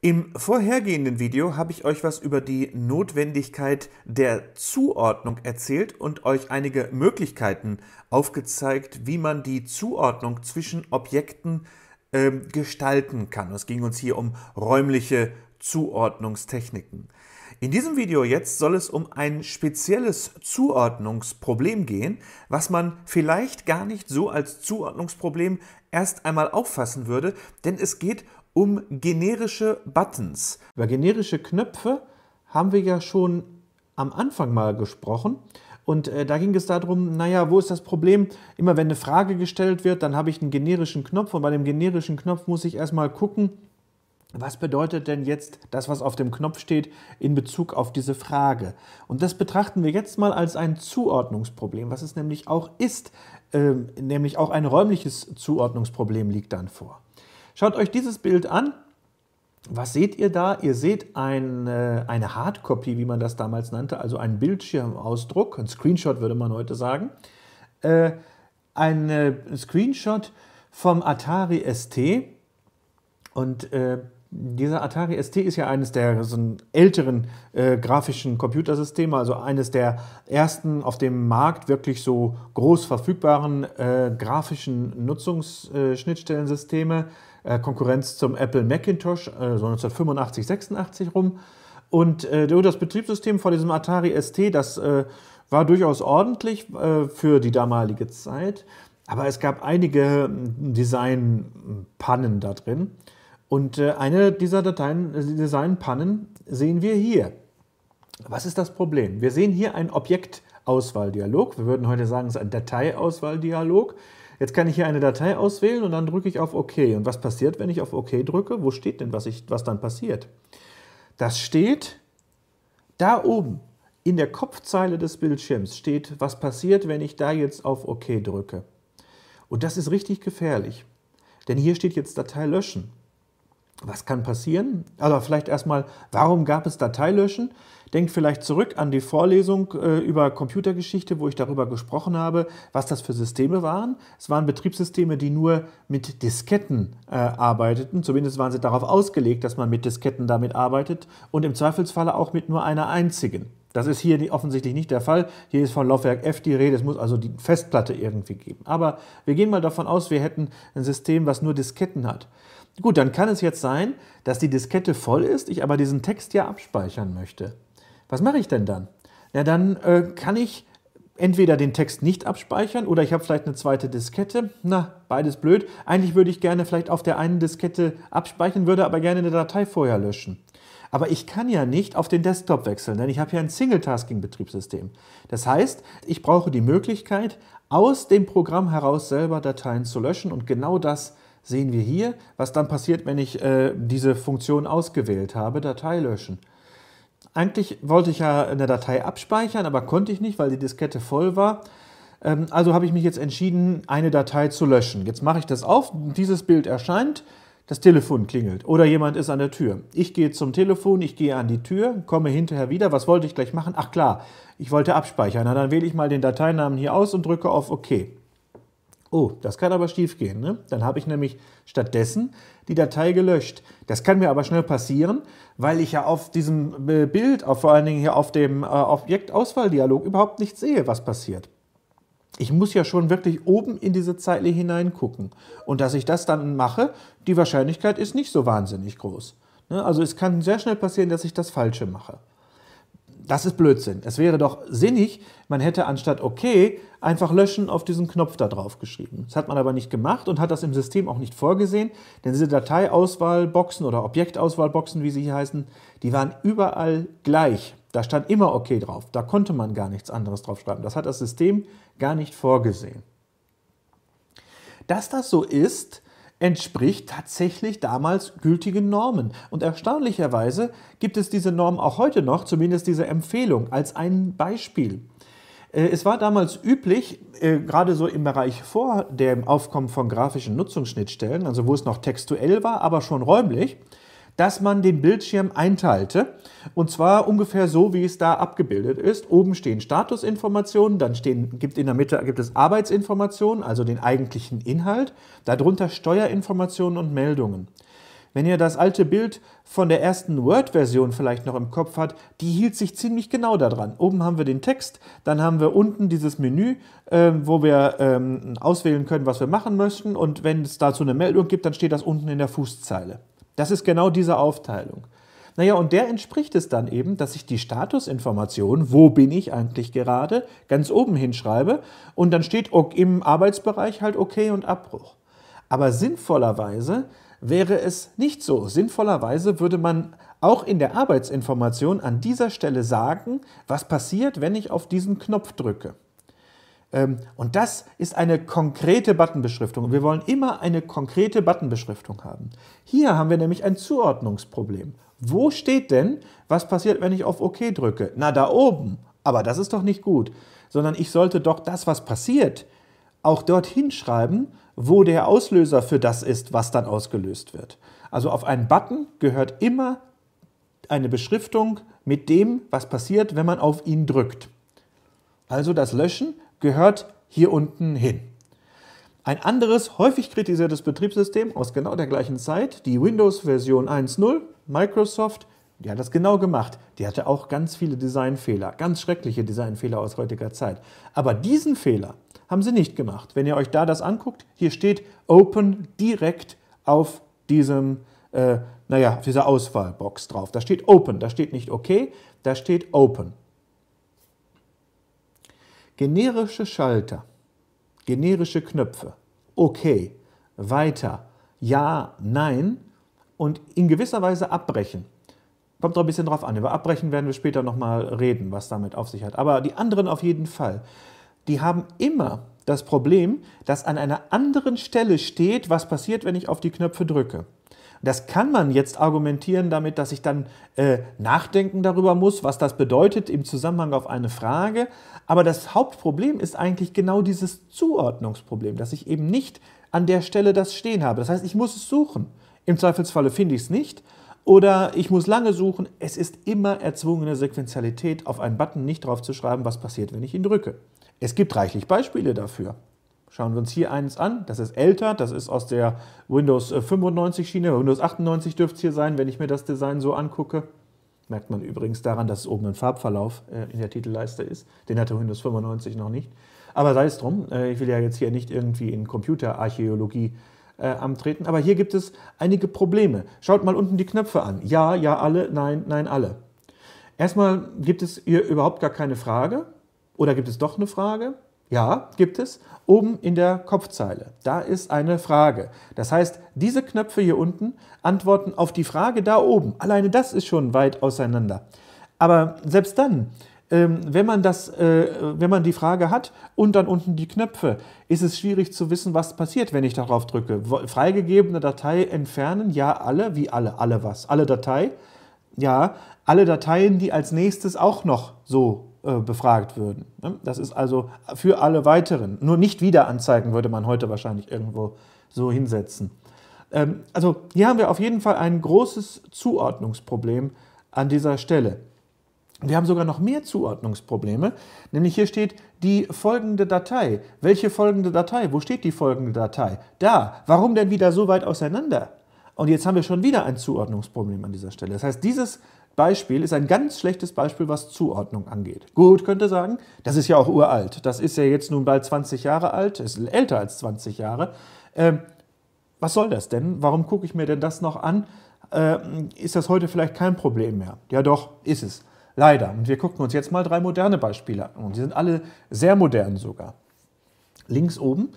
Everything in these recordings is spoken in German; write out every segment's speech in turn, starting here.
Im vorhergehenden Video habe ich euch was über die Notwendigkeit der Zuordnung erzählt und euch einige Möglichkeiten aufgezeigt, wie man die Zuordnung zwischen Objekten äh, gestalten kann. Es ging uns hier um räumliche Zuordnungstechniken. In diesem Video jetzt soll es um ein spezielles Zuordnungsproblem gehen, was man vielleicht gar nicht so als Zuordnungsproblem erst einmal auffassen würde, denn es geht um um generische Buttons. Über generische Knöpfe haben wir ja schon am Anfang mal gesprochen. Und äh, da ging es darum, naja, wo ist das Problem? Immer wenn eine Frage gestellt wird, dann habe ich einen generischen Knopf und bei dem generischen Knopf muss ich erstmal gucken, was bedeutet denn jetzt das, was auf dem Knopf steht, in Bezug auf diese Frage? Und das betrachten wir jetzt mal als ein Zuordnungsproblem, was es nämlich auch ist, äh, nämlich auch ein räumliches Zuordnungsproblem liegt dann vor. Schaut euch dieses Bild an. Was seht ihr da? Ihr seht eine, äh, eine Hardcopy, wie man das damals nannte, also einen Bildschirmausdruck, ein Screenshot würde man heute sagen. Äh, ein äh, Screenshot vom Atari ST. Und äh, dieser Atari ST ist ja eines der so älteren äh, grafischen Computersysteme, also eines der ersten auf dem Markt wirklich so groß verfügbaren äh, grafischen Nutzungsschnittstellensysteme. Äh, äh, Konkurrenz zum Apple Macintosh, äh, so 1985, 86 rum. Und äh, das Betriebssystem von diesem Atari ST, das war durchaus ordentlich für die damalige Zeit, aber es gab einige hm, Designpannen da drin. Und eine dieser Dateien, Designpannen sehen wir hier. Was ist das Problem? Wir sehen hier einen Objektauswahldialog. Wir würden heute sagen, es ist ein Dateiauswahldialog. Jetzt kann ich hier eine Datei auswählen und dann drücke ich auf OK. Und was passiert, wenn ich auf OK drücke? Wo steht denn, was, ich, was dann passiert? Das steht da oben. In der Kopfzeile des Bildschirms steht, was passiert, wenn ich da jetzt auf OK drücke. Und das ist richtig gefährlich. Denn hier steht jetzt Datei löschen. Was kann passieren? Also vielleicht erstmal, warum gab es Datei löschen? Denkt vielleicht zurück an die Vorlesung äh, über Computergeschichte, wo ich darüber gesprochen habe, was das für Systeme waren. Es waren Betriebssysteme, die nur mit Disketten äh, arbeiteten. Zumindest waren sie darauf ausgelegt, dass man mit Disketten damit arbeitet und im Zweifelsfalle auch mit nur einer einzigen. Das ist hier offensichtlich nicht der Fall. Hier ist von Laufwerk F die Rede. Es muss also die Festplatte irgendwie geben. Aber wir gehen mal davon aus, wir hätten ein System, was nur Disketten hat. Gut, dann kann es jetzt sein, dass die Diskette voll ist, ich aber diesen Text ja abspeichern möchte. Was mache ich denn dann? Ja, dann äh, kann ich entweder den Text nicht abspeichern oder ich habe vielleicht eine zweite Diskette. Na, beides blöd. Eigentlich würde ich gerne vielleicht auf der einen Diskette abspeichern, würde aber gerne eine Datei vorher löschen. Aber ich kann ja nicht auf den Desktop wechseln, denn ich habe ja ein Single-Tasking-Betriebssystem. Das heißt, ich brauche die Möglichkeit, aus dem Programm heraus selber Dateien zu löschen und genau das sehen wir hier, was dann passiert, wenn ich äh, diese Funktion ausgewählt habe, Datei löschen. Eigentlich wollte ich ja eine Datei abspeichern, aber konnte ich nicht, weil die Diskette voll war. Ähm, also habe ich mich jetzt entschieden, eine Datei zu löschen. Jetzt mache ich das auf, dieses Bild erscheint, das Telefon klingelt oder jemand ist an der Tür. Ich gehe zum Telefon, ich gehe an die Tür, komme hinterher wieder. Was wollte ich gleich machen? Ach klar, ich wollte abspeichern. Na, dann wähle ich mal den Dateinamen hier aus und drücke auf OK. Oh, das kann aber schief gehen. Ne? Dann habe ich nämlich stattdessen die Datei gelöscht. Das kann mir aber schnell passieren, weil ich ja auf diesem äh, Bild, auf vor allen Dingen hier auf dem äh, Objektauswahldialog überhaupt nicht sehe, was passiert. Ich muss ja schon wirklich oben in diese Zeile hineingucken. Und dass ich das dann mache, die Wahrscheinlichkeit ist nicht so wahnsinnig groß. Ne? Also es kann sehr schnell passieren, dass ich das Falsche mache. Das ist Blödsinn. Es wäre doch sinnig, man hätte anstatt okay einfach löschen auf diesen Knopf da drauf geschrieben. Das hat man aber nicht gemacht und hat das im System auch nicht vorgesehen, denn diese Dateiauswahlboxen oder Objektauswahlboxen, wie sie hier heißen, die waren überall gleich. Da stand immer okay drauf. Da konnte man gar nichts anderes drauf schreiben. Das hat das System gar nicht vorgesehen. Dass das so ist, entspricht tatsächlich damals gültigen Normen. Und erstaunlicherweise gibt es diese Norm auch heute noch, zumindest diese Empfehlung, als ein Beispiel. Äh, es war damals üblich, äh, gerade so im Bereich vor dem Aufkommen von grafischen Nutzungsschnittstellen, also wo es noch textuell war, aber schon räumlich, dass man den Bildschirm einteilte. Und zwar ungefähr so, wie es da abgebildet ist. Oben stehen Statusinformationen, dann stehen, gibt in der Mitte gibt es Arbeitsinformationen, also den eigentlichen Inhalt. Darunter Steuerinformationen und Meldungen. Wenn ihr das alte Bild von der ersten Word-Version vielleicht noch im Kopf habt, die hielt sich ziemlich genau daran. Oben haben wir den Text, dann haben wir unten dieses Menü, äh, wo wir ähm, auswählen können, was wir machen möchten. Und wenn es dazu eine Meldung gibt, dann steht das unten in der Fußzeile. Das ist genau diese Aufteilung. Naja, und der entspricht es dann eben, dass ich die Statusinformation, wo bin ich eigentlich gerade, ganz oben hinschreibe und dann steht im Arbeitsbereich halt okay und Abbruch. Aber sinnvollerweise wäre es nicht so. Sinnvollerweise würde man auch in der Arbeitsinformation an dieser Stelle sagen, was passiert, wenn ich auf diesen Knopf drücke. Ähm, und das ist eine konkrete Buttonbeschriftung. wir wollen immer eine konkrete Buttonbeschriftung haben. Hier haben wir nämlich ein Zuordnungsproblem. Wo steht denn, was passiert, wenn ich auf OK drücke? Na, da oben. Aber das ist doch nicht gut. Sondern ich sollte doch das, was passiert, auch dorthin schreiben, wo der Auslöser für das ist, was dann ausgelöst wird. Also auf einen Button gehört immer eine Beschriftung mit dem, was passiert, wenn man auf ihn drückt. Also das Löschen gehört hier unten hin. Ein anderes, häufig kritisiertes Betriebssystem aus genau der gleichen Zeit, die Windows-Version 1.0, Microsoft, die hat das genau gemacht. Die hatte auch ganz viele Designfehler, ganz schreckliche Designfehler aus heutiger Zeit. Aber diesen Fehler haben sie nicht gemacht. Wenn ihr euch da das anguckt, hier steht Open direkt auf diesem, äh, naja, auf dieser Auswahlbox drauf. Da steht Open, da steht nicht OK, da steht Open. Generische Schalter, generische Knöpfe. Okay, weiter, ja, nein und in gewisser Weise abbrechen. Kommt doch ein bisschen drauf an. Über Abbrechen werden wir später nochmal reden, was damit auf sich hat. Aber die anderen auf jeden Fall, die haben immer das Problem, dass an einer anderen Stelle steht, was passiert, wenn ich auf die Knöpfe drücke. Das kann man jetzt argumentieren damit, dass ich dann äh, nachdenken darüber muss, was das bedeutet im Zusammenhang auf eine Frage. Aber das Hauptproblem ist eigentlich genau dieses Zuordnungsproblem, dass ich eben nicht an der Stelle das stehen habe. Das heißt, ich muss es suchen. Im Zweifelsfalle finde ich es nicht. Oder ich muss lange suchen. Es ist immer erzwungene Sequenzialität, auf einen Button nicht drauf zu schreiben, was passiert, wenn ich ihn drücke. Es gibt reichlich Beispiele dafür. Schauen wir uns hier eins an. Das ist älter, das ist aus der Windows 95 äh, Schiene. Windows 98 dürfte es hier sein, wenn ich mir das Design so angucke. Merkt man übrigens daran, dass es oben ein Farbverlauf äh, in der Titelleiste ist. Den hatte Windows 95 noch nicht. Aber sei es drum, äh, ich will ja jetzt hier nicht irgendwie in Computerarchäologie antreten. Aber hier gibt es einige Probleme. Schaut mal unten die Knöpfe an. Ja, ja, alle, nein, nein, alle. Erstmal gibt es hier überhaupt gar keine Frage. Oder gibt es doch eine Frage? Ja, gibt es. Oben in der Kopfzeile. Da ist eine Frage. Das heißt, diese Knöpfe hier unten antworten auf die Frage da oben. Alleine das ist schon weit auseinander. Aber selbst dann, ähm, wenn, man das, äh, wenn man die Frage hat und dann unten die Knöpfe, ist es schwierig zu wissen, was passiert, wenn ich darauf drücke. Freigegebene Datei entfernen, ja, alle, wie alle, alle was, alle Datei, ja, alle Dateien, die als nächstes auch noch so äh, befragt würden. Ne? Das ist also für alle weiteren. Nur nicht wieder anzeigen würde man heute wahrscheinlich irgendwo so hinsetzen. Ähm, also hier haben wir auf jeden Fall ein großes Zuordnungsproblem an dieser Stelle. Wir haben sogar noch mehr Zuordnungsprobleme, nämlich hier steht die folgende Datei. Welche folgende Datei? Wo steht die folgende Datei? Da. Warum denn wieder so weit auseinander? Und jetzt haben wir schon wieder ein Zuordnungsproblem an dieser Stelle. Das heißt, dieses Beispiel ist ein ganz schlechtes Beispiel, was Zuordnung angeht. Gut, könnte sagen, das ist ja auch uralt. Das ist ja jetzt nun bald 20 Jahre alt, ist älter als 20 Jahre. Ähm, was soll das denn? Warum gucke ich mir denn das noch an? Ähm, ist das heute vielleicht kein Problem mehr? Ja, doch, ist es. Leider. Und wir gucken uns jetzt mal drei moderne Beispiele an. Und die sind alle sehr modern sogar. Links oben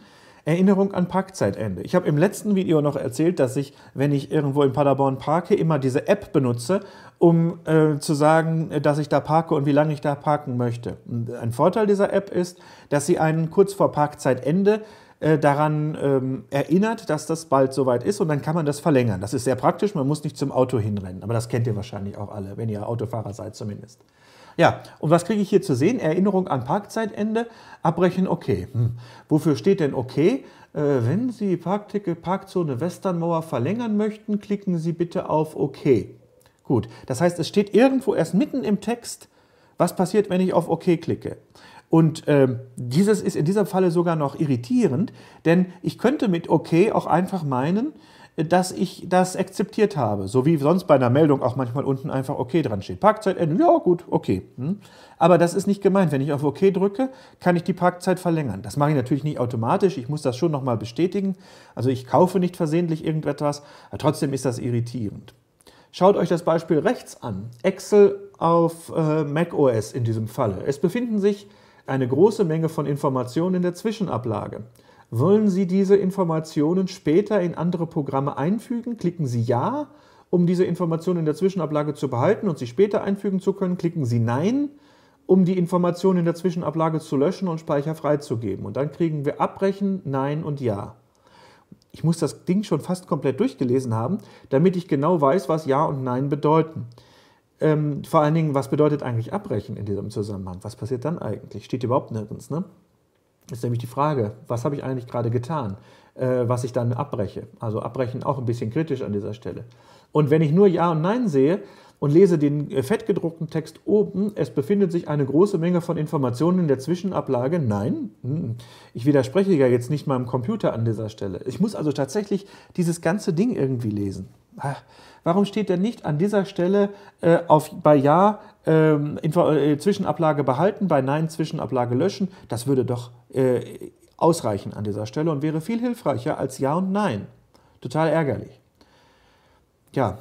Erinnerung an Parkzeitende. Ich habe im letzten Video noch erzählt, dass ich, wenn ich irgendwo in Paderborn parke, immer diese App benutze, um äh, zu sagen, dass ich da parke und wie lange ich da parken möchte. ein Vorteil dieser App ist, dass sie einen kurz vor Parkzeitende äh, daran ähm, erinnert, dass das bald soweit ist und dann kann man das verlängern. Das ist sehr praktisch, man muss nicht zum Auto hinrennen, aber das kennt ihr wahrscheinlich auch alle, wenn ihr Autofahrer seid zumindest. Ja, und was kriege ich hier zu sehen? Erinnerung an Parkzeitende, abbrechen, okay. Hm. Wofür steht denn okay? Äh, wenn Sie Parkticket Parkzone Westernmauer verlängern möchten, klicken Sie bitte auf okay. Gut, das heißt, es steht irgendwo erst mitten im Text, was passiert, wenn ich auf okay klicke. Und äh, dieses ist in diesem Falle sogar noch irritierend, denn ich könnte mit okay auch einfach meinen, dass ich das akzeptiert habe. So wie sonst bei einer Meldung auch manchmal unten einfach OK dran steht. Parkzeit enden, ja gut, okay. Hm? Aber das ist nicht gemeint. Wenn ich auf OK drücke, kann ich die Parkzeit verlängern. Das mache ich natürlich nicht automatisch. Ich muss das schon nochmal bestätigen. Also ich kaufe nicht versehentlich irgendetwas. Aber trotzdem ist das irritierend. Schaut euch das Beispiel rechts an. Excel auf äh, macOS in diesem Falle. Es befinden sich eine große Menge von Informationen in der Zwischenablage. Wollen Sie diese Informationen später in andere Programme einfügen? Klicken Sie Ja. Um diese Informationen in der Zwischenablage zu behalten und sie später einfügen zu können, klicken Sie Nein, um die Informationen in der Zwischenablage zu löschen und Speicher freizugeben. Und dann kriegen wir Abbrechen, Nein und Ja. Ich muss das Ding schon fast komplett durchgelesen haben, damit ich genau weiß, was Ja und Nein bedeuten. Ähm, vor allen Dingen, was bedeutet eigentlich Abbrechen in diesem Zusammenhang? Was passiert dann eigentlich? Steht überhaupt nirgends, ne? ist nämlich die Frage, was habe ich eigentlich gerade getan, äh, was ich dann abbreche. Also abbrechen auch ein bisschen kritisch an dieser Stelle. Und wenn ich nur Ja und Nein sehe, und lese den äh, fettgedruckten Text oben. Es befindet sich eine große Menge von Informationen in der Zwischenablage. Nein, hm, ich widerspreche ja jetzt nicht meinem Computer an dieser Stelle. Ich muss also tatsächlich dieses ganze Ding irgendwie lesen. Ah, warum steht denn nicht an dieser Stelle äh, auf, bei Ja ähm, äh, Zwischenablage behalten, bei Nein Zwischenablage löschen? Das würde doch äh, ausreichen an dieser Stelle und wäre viel hilfreicher als Ja und Nein. Total ärgerlich. Ja,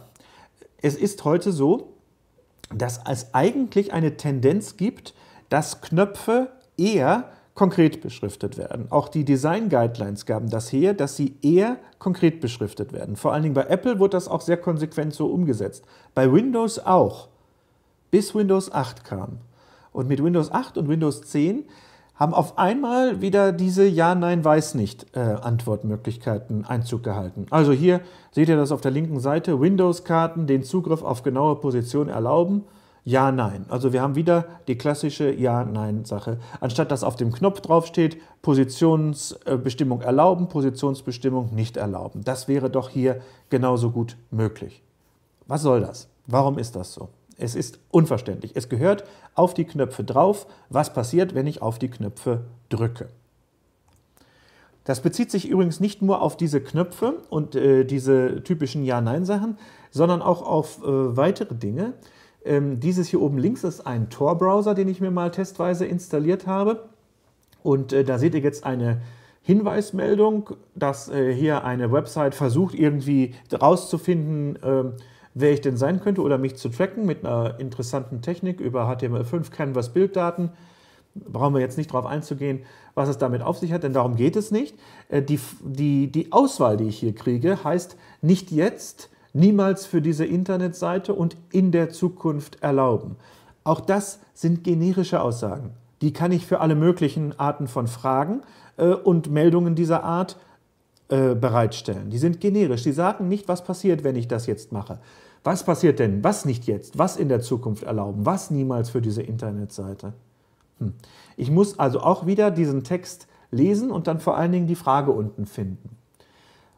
es ist heute so, dass es eigentlich eine Tendenz gibt, dass Knöpfe eher konkret beschriftet werden. Auch die Design Guidelines gaben das her, dass sie eher konkret beschriftet werden. Vor allen Dingen bei Apple wurde das auch sehr konsequent so umgesetzt. Bei Windows auch. Bis Windows 8 kam. Und mit Windows 8 und Windows 10 haben auf einmal wieder diese Ja, Nein, weiß nicht äh, Antwortmöglichkeiten Einzug gehalten. Also hier seht ihr das auf der linken Seite, Windows-Karten den Zugriff auf genaue Positionen erlauben. Ja, Nein. Also wir haben wieder die klassische Ja, Nein-Sache. Anstatt dass auf dem Knopf draufsteht, Positionsbestimmung erlauben, Positionsbestimmung nicht erlauben. Das wäre doch hier genauso gut möglich. Was soll das? Warum ist das so? Es ist unverständlich. Es gehört auf die Knöpfe drauf, was passiert, wenn ich auf die Knöpfe drücke. Das bezieht sich übrigens nicht nur auf diese Knöpfe und äh, diese typischen Ja-Nein-Sachen, sondern auch auf äh, weitere Dinge. Ähm, dieses hier oben links ist ein Tor-Browser, den ich mir mal testweise installiert habe. Und äh, da seht ihr jetzt eine Hinweismeldung, dass äh, hier eine Website versucht, irgendwie rauszufinden, ähm, wer ich denn sein könnte oder mich zu tracken mit einer interessanten Technik über HTML5 Canvas Bilddaten. Brauchen wir jetzt nicht darauf einzugehen, was es damit auf sich hat, denn darum geht es nicht. Äh, die, die, die Auswahl, die ich hier kriege, heißt nicht jetzt, niemals für diese Internetseite und in der Zukunft erlauben. Auch das sind generische Aussagen. Die kann ich für alle möglichen Arten von Fragen äh, und Meldungen dieser Art äh, äh, bereitstellen. Die sind generisch. Die sagen nicht, was passiert, wenn ich das jetzt mache. Was passiert denn? Was nicht jetzt? Was in der Zukunft erlauben? Was niemals für diese Internetseite? Hm. Ich muss also auch wieder diesen Text lesen und dann vor allen Dingen die Frage unten finden.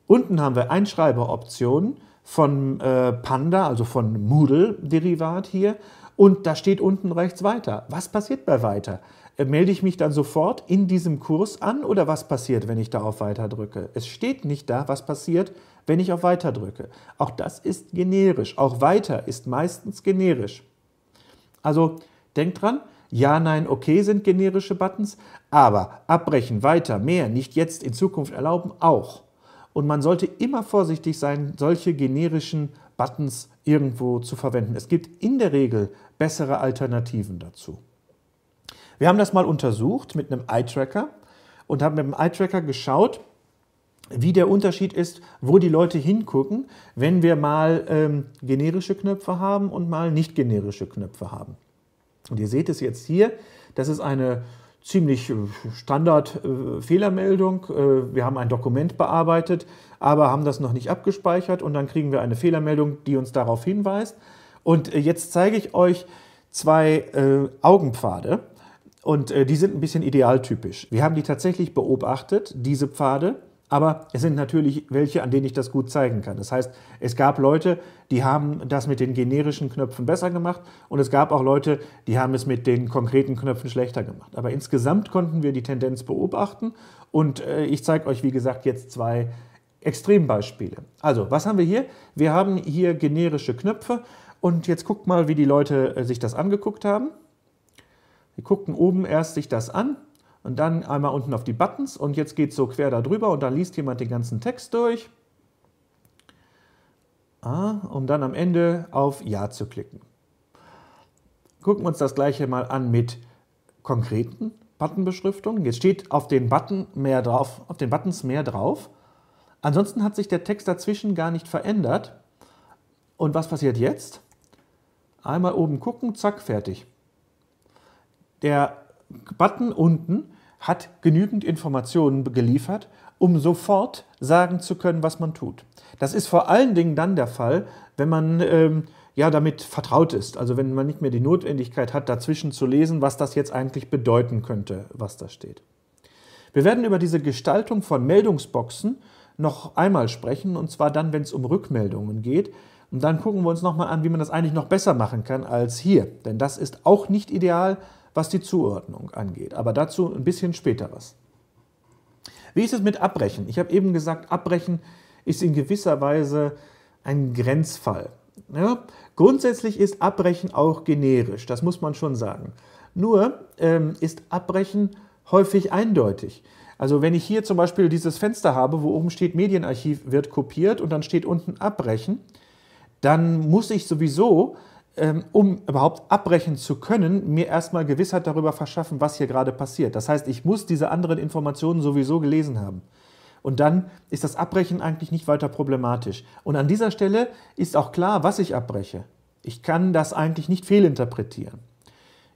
Unten haben wir Einschreiberoptionen von äh, Panda, also von Moodle-Derivat hier. Und da steht unten rechts weiter. Was passiert bei weiter? Äh, melde ich mich dann sofort in diesem Kurs an oder was passiert, wenn ich da auf Weiter drücke? Es steht nicht da, was passiert, wenn ich auf Weiter drücke. Auch das ist generisch. Auch Weiter ist meistens generisch. Also denkt dran, ja, Nein, Okay sind generische Buttons, aber abbrechen, weiter, mehr, nicht jetzt, in Zukunft erlauben auch. Und man sollte immer vorsichtig sein, solche generischen Buttons irgendwo zu verwenden. Es gibt in der Regel bessere Alternativen dazu. Wir haben das mal untersucht mit einem Eye-Tracker und haben mit dem Eye-Tracker geschaut, wie der Unterschied ist, wo die Leute hingucken, wenn wir mal ähm, generische Knöpfe haben und mal nicht generische Knöpfe haben. Und ihr seht es jetzt hier, das ist eine ziemlich äh, Standard äh, Fehlermeldung. Äh, wir haben ein Dokument bearbeitet, aber haben das noch nicht abgespeichert und dann kriegen wir eine Fehlermeldung, die uns darauf hinweist. Und jetzt zeige ich euch zwei Augenpfade und die sind ein bisschen idealtypisch. Wir haben die tatsächlich beobachtet, diese Pfade aber es sind natürlich welche, an denen ich das gut zeigen kann. Das heißt, es gab Leute, die haben das mit den generischen Knöpfen besser gemacht und es gab auch Leute, die haben es mit den konkreten Knöpfen schlechter gemacht. Aber insgesamt konnten wir die Tendenz beobachten und äh, ich zeige euch, wie gesagt, jetzt zwei Extrembeispiele. Also, was haben wir hier? Wir haben hier generische Knöpfe und jetzt guckt mal, wie die Leute äh, sich das angeguckt haben. Die gucken oben erst sich das an und dann einmal unten auf die Buttons und jetzt geht es so quer darüber und dann liest jemand den ganzen Text durch, ah, um dann am Ende auf Ja zu klicken. Gucken wir uns das gleiche mal an mit konkreten Buttonbeschriftungen. Jetzt steht auf den, Button mehr drauf, auf den Buttons mehr drauf. Ansonsten hat sich der Text dazwischen gar nicht verändert. Und was passiert jetzt? Einmal oben gucken, zack, fertig. Der Button unten hat genügend Informationen geliefert, um sofort sagen zu können, was man tut. Das ist vor allen Dingen dann der Fall, wenn man ähm, ja damit vertraut ist, also wenn man nicht mehr die Notwendigkeit hat, dazwischen zu lesen, was das jetzt eigentlich bedeuten könnte, was da steht. Wir werden über diese Gestaltung von Meldungsboxen noch einmal sprechen, und zwar dann, wenn es um Rückmeldungen geht. Und dann gucken wir uns nochmal an, wie man das eigentlich noch besser machen kann als hier. Denn das ist auch nicht ideal, was die Zuordnung angeht. Aber dazu ein bisschen später was. Wie ist es mit Abbrechen? Ich habe eben gesagt, Abbrechen ist in gewisser Weise ein Grenzfall. Ja? Grundsätzlich ist Abbrechen auch generisch, das muss man schon sagen. Nur ähm, ist Abbrechen häufig eindeutig. Also wenn ich hier zum Beispiel dieses Fenster habe, wo oben steht Medienarchiv wird kopiert und dann steht unten Abbrechen, dann muss ich sowieso ähm, um überhaupt abbrechen zu können, mir erstmal Gewissheit darüber verschaffen, was hier gerade passiert. Das heißt, ich muss diese anderen Informationen sowieso gelesen haben. Und dann ist das Abbrechen eigentlich nicht weiter problematisch. Und an dieser Stelle ist auch klar, was ich abbreche. Ich kann das eigentlich nicht fehlinterpretieren.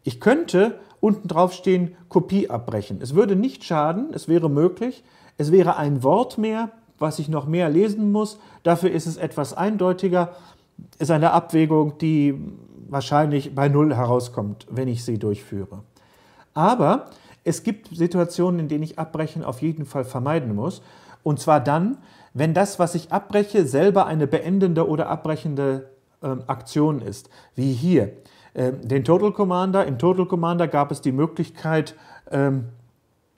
Ich könnte unten drauf stehen, Kopie abbrechen. Es würde nicht schaden, es wäre möglich. Es wäre ein Wort mehr, was ich noch mehr lesen muss. Dafür ist es etwas eindeutiger ist eine Abwägung, die wahrscheinlich bei Null herauskommt, wenn ich sie durchführe. Aber es gibt Situationen, in denen ich Abbrechen auf jeden Fall vermeiden muss. Und zwar dann, wenn das, was ich abbreche, selber eine beendende oder abbrechende ähm, Aktion ist. Wie hier. Ähm, den Total Commander. Im Total Commander gab es die Möglichkeit, ähm,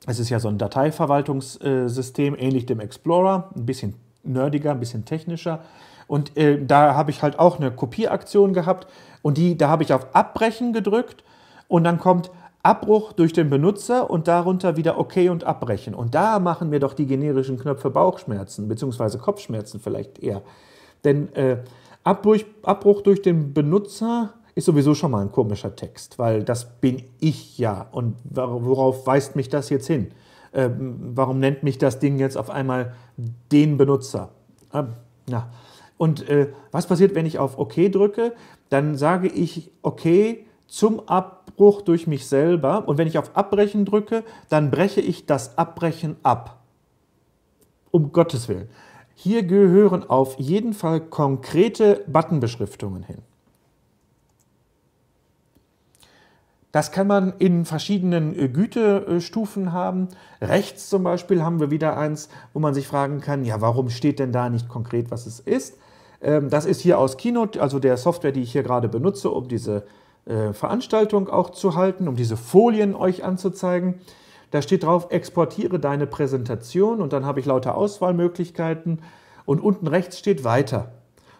es ist ja so ein Dateiverwaltungssystem, ähnlich dem Explorer, ein bisschen nerdiger, ein bisschen technischer. Und äh, da habe ich halt auch eine Kopieraktion gehabt und die, da habe ich auf Abbrechen gedrückt und dann kommt Abbruch durch den Benutzer und darunter wieder OK und Abbrechen. Und da machen mir doch die generischen Knöpfe Bauchschmerzen, beziehungsweise Kopfschmerzen vielleicht eher. Denn äh, Abbruch, Abbruch durch den Benutzer ist sowieso schon mal ein komischer Text, weil das bin ich ja. Und worauf weist mich das jetzt hin? Ähm, warum nennt mich das Ding jetzt auf einmal den Benutzer? Ähm, na. Und äh, was passiert, wenn ich auf OK drücke? Dann sage ich OK zum Abbruch durch mich selber. Und wenn ich auf Abbrechen drücke, dann breche ich das Abbrechen ab. Um Gottes Willen. Hier gehören auf jeden Fall konkrete Buttonbeschriftungen hin. Das kann man in verschiedenen äh, Gütestufen haben. Rechts zum Beispiel haben wir wieder eins, wo man sich fragen kann, ja, warum steht denn da nicht konkret, was es ist? Ähm, das ist hier aus Keynote, also der Software, die ich hier gerade benutze, um diese äh, Veranstaltung auch zu halten, um diese Folien euch anzuzeigen. Da steht drauf, exportiere deine Präsentation und dann habe ich lauter Auswahlmöglichkeiten und unten rechts steht weiter.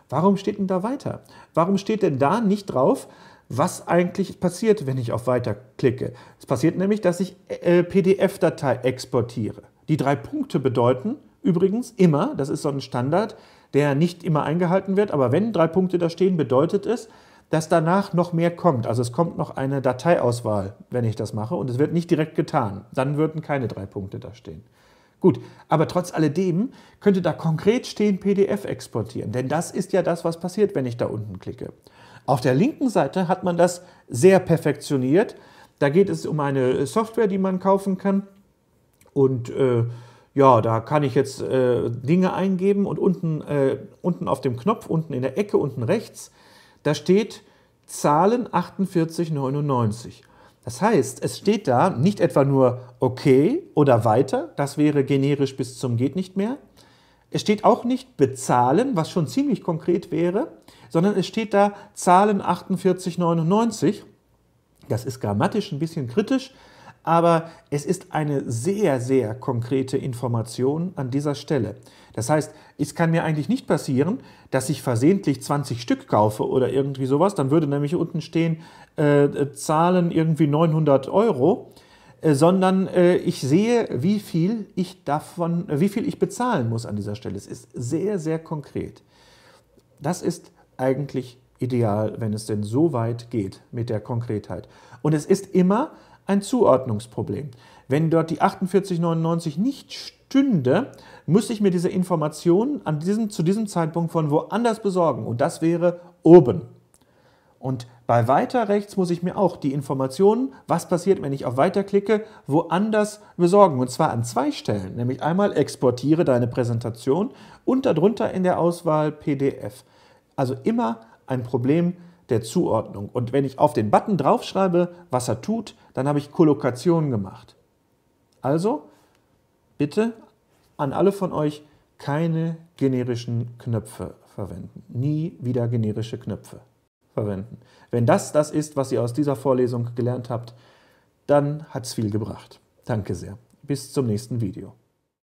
Warum steht denn da weiter? Warum steht denn da nicht drauf, was eigentlich passiert, wenn ich auf Weiter klicke? Es passiert nämlich, dass ich äh, PDF-Datei exportiere. Die drei Punkte bedeuten übrigens immer, das ist so ein Standard, der nicht immer eingehalten wird. Aber wenn drei Punkte da stehen, bedeutet es, dass danach noch mehr kommt. Also es kommt noch eine Dateiauswahl, wenn ich das mache, und es wird nicht direkt getan. Dann würden keine drei Punkte da stehen. Gut, aber trotz alledem könnte da konkret stehen PDF exportieren, denn das ist ja das, was passiert, wenn ich da unten klicke. Auf der linken Seite hat man das sehr perfektioniert. Da geht es um eine Software, die man kaufen kann und äh, ja, da kann ich jetzt äh, Dinge eingeben und unten, äh, unten auf dem Knopf, unten in der Ecke, unten rechts, da steht Zahlen 4899. Das heißt, es steht da nicht etwa nur okay oder weiter, das wäre generisch bis zum geht nicht mehr. Es steht auch nicht bezahlen, was schon ziemlich konkret wäre, sondern es steht da Zahlen 4899. Das ist grammatisch ein bisschen kritisch, aber es ist eine sehr, sehr konkrete Information an dieser Stelle. Das heißt, es kann mir eigentlich nicht passieren, dass ich versehentlich 20 Stück kaufe oder irgendwie sowas. Dann würde nämlich unten stehen, äh, äh zahlen irgendwie 900 Euro, äh, sondern äh, ich sehe, wie viel ich davon, äh, wie viel ich bezahlen muss an dieser Stelle. Es ist sehr, sehr konkret. Das ist eigentlich ideal, wenn es denn so weit geht mit der Konkretheit. Und es ist immer ein Zuordnungsproblem. Wenn dort die 4899 nicht stünde, müsste ich mir diese Informationen an diesem, zu diesem Zeitpunkt von woanders besorgen und das wäre oben. Und bei weiter rechts muss ich mir auch die Informationen, was passiert, wenn ich auf weiter klicke, woanders besorgen. Und zwar an zwei Stellen, nämlich einmal exportiere deine Präsentation und darunter in der Auswahl PDF. Also immer ein Problem der Zuordnung. Und wenn ich auf den Button draufschreibe, was er tut, dann habe ich Kollokation gemacht. Also bitte an alle von euch keine generischen Knöpfe verwenden. Nie wieder generische Knöpfe verwenden. Wenn das das ist, was ihr aus dieser Vorlesung gelernt habt, dann hat es viel gebracht. Danke sehr. Bis zum nächsten Video.